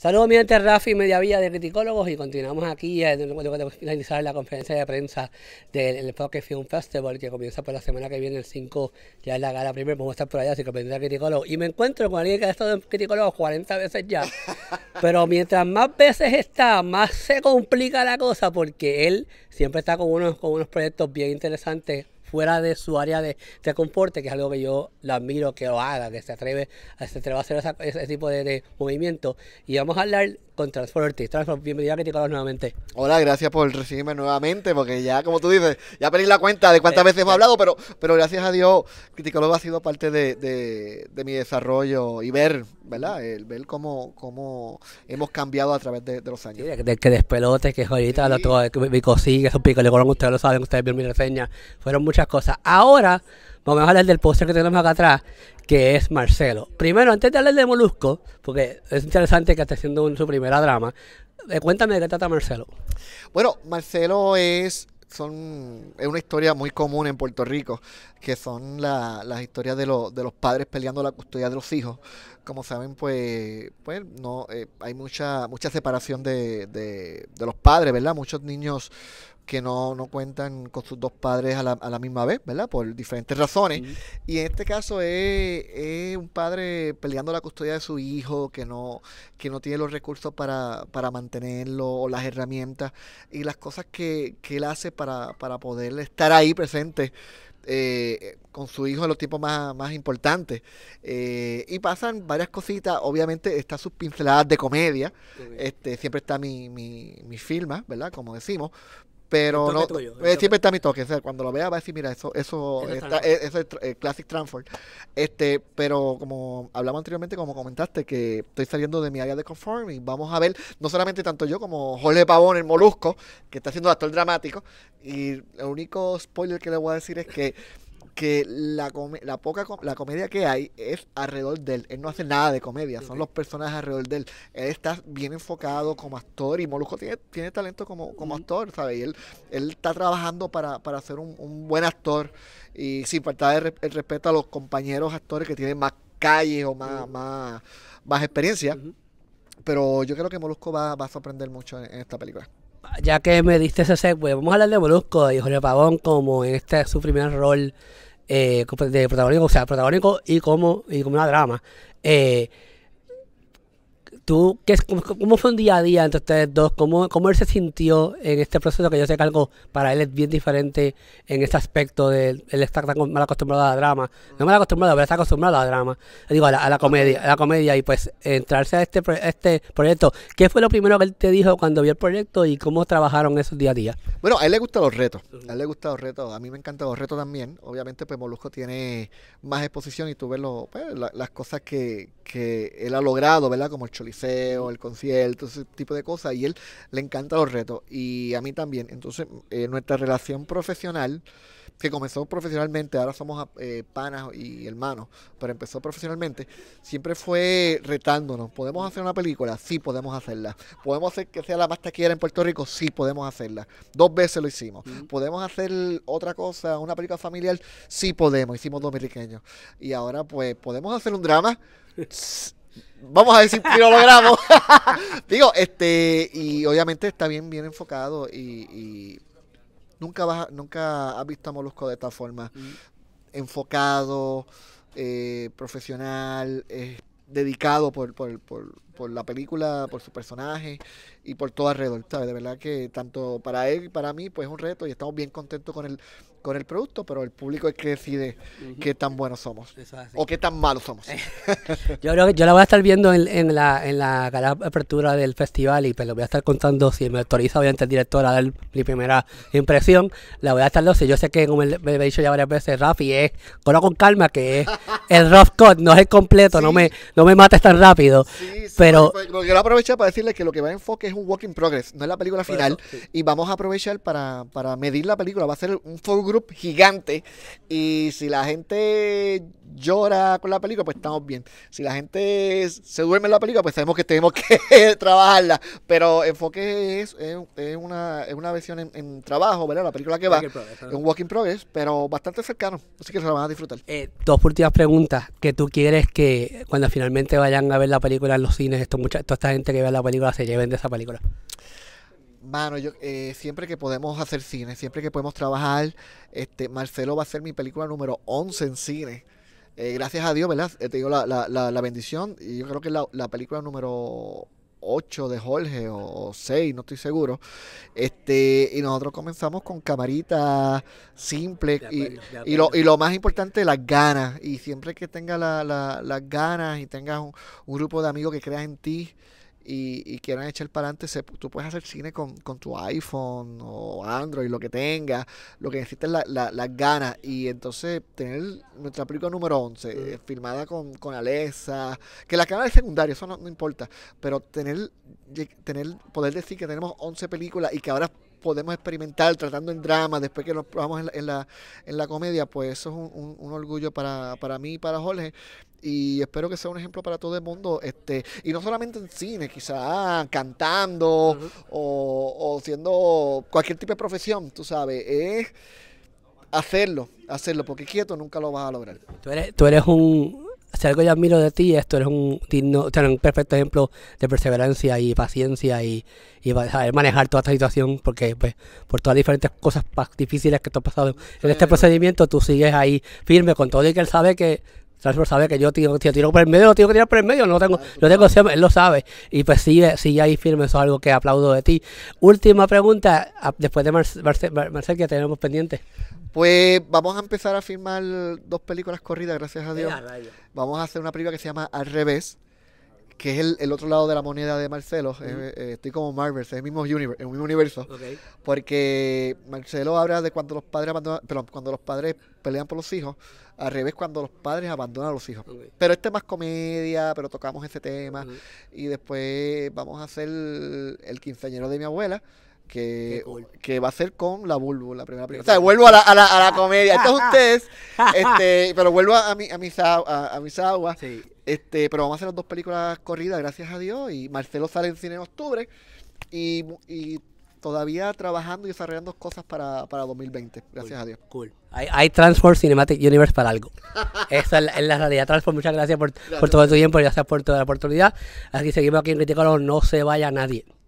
Saludos, mi gente Rafi Mediavilla de Criticólogos y continuamos aquí eh, de la conferencia de prensa del Enfoque Film Festival que comienza por la semana que viene, el 5, ya es la gala primero, vamos a estar por allá, así que aprendí a Criticólogos. Y me encuentro con alguien que ha estado en Criticólogos 40 veces ya, pero mientras más veces está, más se complica la cosa porque él siempre está con unos, con unos proyectos bien interesantes fuera de su área de, de comporte, que es algo que yo la admiro que lo haga, que se atreve, a hacer ese tipo de, de, movimiento. Y vamos a hablar con bienvenido a nuevamente. Hola, gracias por recibirme nuevamente, porque ya, como tú dices, ya perdí la cuenta de cuántas eh, veces hemos eh. hablado, pero, pero gracias a Dios, Criticólogo ha sido parte de, mi desarrollo y ver, ¿verdad? El ver cómo, hemos cambiado a través de, los años. que despelote, que ahorita, todo, que mi, un cosí, que un pico, ustedes lo saben, ustedes vieron mi reseña, fueron muchas cosas. Ahora vamos a hablar del póster que tenemos acá atrás, que es Marcelo. Primero, antes de hablar de Molusco, porque es interesante que esté haciendo su primera drama, eh, cuéntame de qué trata Marcelo. Bueno, Marcelo es son es una historia muy común en Puerto Rico, que son las historias de, los padres peleando la custodia de los hijos. Como saben, pues, pues no eh, hay mucha mucha separación de, de, los padres, ¿verdad? Muchos niños que no, cuentan con sus dos padres a la, a la misma vez, ¿verdad? Por diferentes razones. Y en este caso es, un padre peleando la custodia de su hijo, que no, que no tiene los recursos para, para mantenerlo, o las herramientas, y las cosas que, él hace para, para poder estar ahí presente. Eh, con su hijo en los tiempos más, importantes. Eh, y pasan varias cositas. Obviamente está sus pinceladas de comedia. Este, siempre está mi, mi, ¿verdad? Como decimos. Pero no, eh, siempre está mi toque. O sea, cuando lo vea va a decir, mira, eso, eso, e, es, el eh, Classic Transfer. Este, pero como hablamos anteriormente, como comentaste, que estoy saliendo de mi área de confort y vamos a ver, no solamente tanto yo como Jorge Pavón, el molusco, que está siendo actor dramático. Y el único spoiler que le voy a decir es que que la, la poca la comedia que hay es alrededor de él. Él no hace nada de comedia, son los personajes alrededor de él. Él está bien enfocado como actor y Molusco tiene, tiene talento como, como actor, ¿sabes? Y él, él está trabajando para, para ser un, buen actor y sin faltar el, respeto a los compañeros actores que tienen más calles o más, más, más experiencia. Pero yo creo que Molusco va, a sorprender mucho en, esta película ya que me diste ese segue, vamos a hablar de Molusco y Jorge Pavón como en este su primer rol eh, de protagónico, o sea, protagónico y como, y como una drama. Eh, cómo, fue un día a día entre ustedes dos? ¿Cómo, él se sintió en este proceso que yo sé que algo para él es bien diferente en este aspecto de él estar tan mal acostumbrado a la drama? No mal acostumbrado, pero está acostumbrado a la drama. Digo, a la, comedia, a la comedia y pues entrarse a este, este proyecto. ¿Qué fue lo primero que él te dijo cuando vio el proyecto y cómo trabajaron esos día a día? Bueno, a él le gustan los retos, a él le gustan los retos, a mí me encantan los retos también. Obviamente pues Molusco tiene más exposición y tú ves pues, las cosas que, que él ha logrado, ¿verdad? Como el el concierto, ese tipo de cosas. Y él le encanta los retos y a mí también. Entonces, eh, nuestra relación profesional, que comenzó profesionalmente, ahora somos ah, eh, panas y hermanos, pero empezó profesionalmente, siempre fue retándonos. ¿Podemos hacer una película? Sí, podemos hacerla. ¿Podemos hacer que sea la más taquillera en Puerto Rico? Sí, podemos hacerla. Dos veces lo hicimos. ¿Podemos hacer otra cosa, una película familiar? Sí, podemos. Hicimos dos Dominiqueños. Y ahora, pues, ¿podemos hacer un drama? Vamos a decir si lo logramos. Digo, este, y obviamente está bien, bien enfocado y, nunca nunca has visto a Molusco de esta forma. Mm. Enfocado, eh, profesional, eh, dedicado por, por, por, por, la película, por su personaje y por todo alrededor, ¿sabes? De verdad que tanto para él y para mí, pues es un reto y estamos bien contentos con el con el producto, pero el público es que decide qué tan buenos somos o qué tan malos somos. yo creo que yo la voy a estar viendo en, la, en la apertura del festival y pues lo voy a estar contando, si me autoriza obviamente el director a dar mi primera impresión, la voy a estar, dando yo sé que como me, he dicho ya varias veces, Rafi es, conozco con calma que es el rough cut, no es el completo, no me no me mates tan rápido, pero... yo pues, a aprovechar para decirle que lo que va a enfoque es un walk in progress, no es la película final, y vamos a aprovechar para, para medir la película, va a ser un focus Grupo gigante. Y si la gente llora con la película, pues estamos bien. Si la gente se duerme en la película, pues sabemos que tenemos que trabajarla. Pero enfoque es, una, es una versión en, trabajo, ¿verdad? La película que va. un walking progress, pero bastante cercano. Así que se la van a disfrutar. Eh, dos últimas preguntas. que tú quieres que cuando finalmente vayan a ver la película en los cines, esto, mucha, toda esta gente que vea la película se lleven de esa película? Mano, yo eh, siempre que podemos hacer cine, siempre que podemos trabajar, este Marcelo va a ser mi película número 11 en cine. Eh, gracias a Dios, ¿verdad? Eh, te digo la, bendición. Y yo creo que la, la película número 8 de Jorge o, 6, no estoy seguro. Este, y nosotros comenzamos con camaritas simples y, y, lo, y lo más importante, las ganas. Y siempre que tengas las ganas y tengas un, un, grupo de amigos que creas en ti, y, quieran echar para adelante, tú puedes hacer cine con, tu iPhone o Android, lo que tengas. Lo que necesitas las ganas. Y entonces, tener nuestra película número 11, mm. eh, filmada con, con Alexa, que la cámara es secundaria, eso no, importa. Pero tener, tener, poder decir que tenemos 11 películas y que ahora podemos experimentar tratando en drama, después que lo probamos en la, en la, comedia, pues eso es un, un, orgullo para, para mí y para Jorge y espero que sea un ejemplo para todo el mundo este y no solamente en cine quizá cantando o, o, siendo cualquier tipo de profesión tú sabes es hacerlo hacerlo porque quieto nunca lo vas a lograr tú eres tú eres un si algo yo admiro de ti, esto es un un perfecto ejemplo de perseverancia y paciencia y, y, saber manejar toda esta situación, porque pues, por todas las diferentes cosas difíciles que te han pasado en este procedimiento, tú sigues ahí firme con todo y que él sabe que sabe que yo tiro, por el medio, lo tengo que tirar por el medio, no tengo, no tengo, él lo sabe. Y pues sigue, ahí firme, eso es algo que aplaudo de ti. Última pregunta, después de Marcel, Marcel que tenemos pendiente. Pues vamos a empezar a filmar dos películas corridas, gracias a Dios. Vamos a hacer una película que se llama Al revés, que es el, otro lado de la moneda de Marcelo. Eh, estoy como Marvel, es el mismo, universo. Porque Marcelo habla de cuando los padres cuando los padres pelean por los hijos, al revés cuando los padres abandonan a los hijos. Pero este es más comedia, pero tocamos ese tema. Y después vamos a hacer el quinceañero de mi abuela que, va a ser con la Bulbo, la primera película. O sea, vuelvo a la, comedia. Esto ah, ah. ustedes este, pero vuelvo a, a, mis, a, mis aguas. Este, pero vamos a hacer las dos películas corridas, gracias a Dios. Y Marcelo sale en cine en octubre. Y, todavía trabajando y desarrollando cosas para, para 2020, gracias a Dios. Cool. Hay, hay Transform Cinematic Universe para algo. Esa es la, realidad. Transform, muchas gracias por, todo tu tiempo y gracias por toda la oportunidad. aquí seguimos aquí en Criticolor. No se vaya nadie.